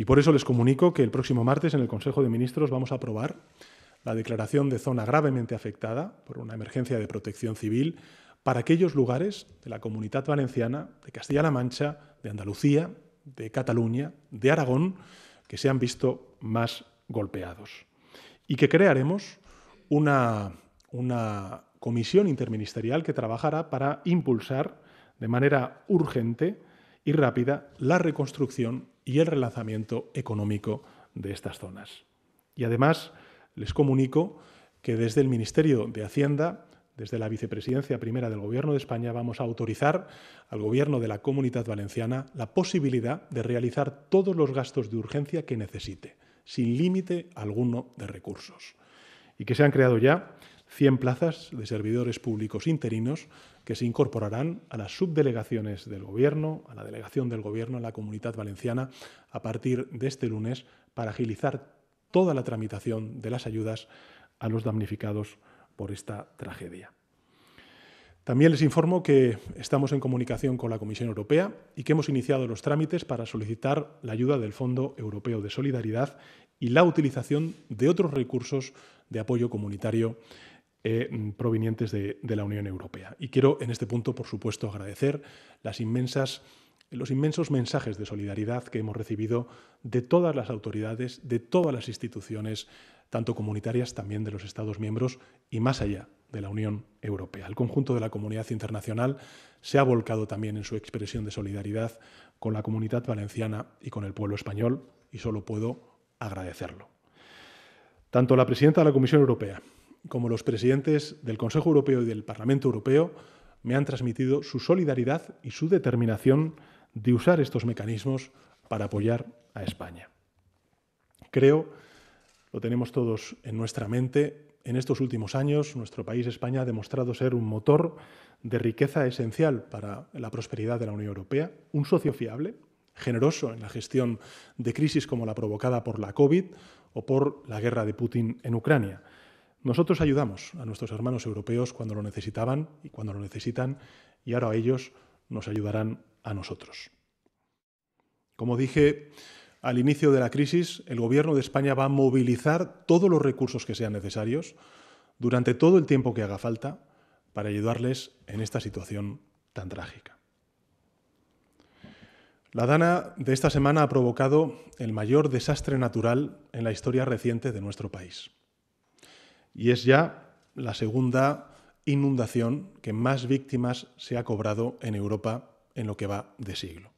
Y por eso les comunico que el próximo martes en el Consejo de Ministros vamos a aprobar la declaración de zona gravemente afectada por una emergencia de protección civil para aquellos lugares de la Comunidad Valenciana, de Castilla-La Mancha, de Andalucía, de Cataluña, de Aragón, que se han visto más golpeados. Y que crearemos una, una comisión interministerial que trabajará para impulsar de manera urgente y rápida la reconstrucción y el relanzamiento económico de estas zonas. Y además les comunico que desde el Ministerio de Hacienda, desde la Vicepresidencia Primera del Gobierno de España, vamos a autorizar al Gobierno de la Comunidad Valenciana la posibilidad de realizar todos los gastos de urgencia que necesite, sin límite alguno de recursos. Y que se han creado ya 100 plazas de servidores públicos interinos que se incorporarán a las subdelegaciones del Gobierno, a la delegación del Gobierno, a la Comunidad Valenciana, a partir de este lunes, para agilizar toda la tramitación de las ayudas a los damnificados por esta tragedia. También les informo que estamos en comunicación con la Comisión Europea y que hemos iniciado los trámites para solicitar la ayuda del Fondo Europeo de Solidaridad y la utilización de otros recursos de apoyo comunitario eh, provenientes de, la Unión Europea. Y quiero en este punto, por supuesto, agradecer los inmensos mensajes de solidaridad que hemos recibido de todas las autoridades, de todas las instituciones, tanto comunitarias también de los Estados miembros y más allá de la Unión Europea. El conjunto de la comunidad internacional se ha volcado también en su expresión de solidaridad con la comunidad valenciana y con el pueblo español y solo puedo agradecerlo. Tanto la presidenta de la Comisión Europea como los presidentes del Consejo Europeo y del Parlamento Europeo me han transmitido su solidaridad y su determinación de usar estos mecanismos para apoyar a España. Creo, lo tenemos todos en nuestra mente, en estos últimos años nuestro país, España, ha demostrado ser un motor de riqueza esencial para la prosperidad de la Unión Europea, un socio fiable, generoso en la gestión de crisis como la provocada por la COVID o por la guerra de Putin en Ucrania. Nosotros ayudamos a nuestros hermanos europeos cuando lo necesitaban y cuando lo necesitan, y ahora ellos nos ayudarán a nosotros. Como dije al inicio de la crisis, el Gobierno de España va a movilizar todos los recursos que sean necesarios durante todo el tiempo que haga falta para ayudarles en esta situación tan trágica. La dana de esta semana ha provocado el mayor desastre natural en la historia reciente de nuestro país y es ya la segunda inundación que más víctimas se ha cobrado en Europa en lo que va de siglo.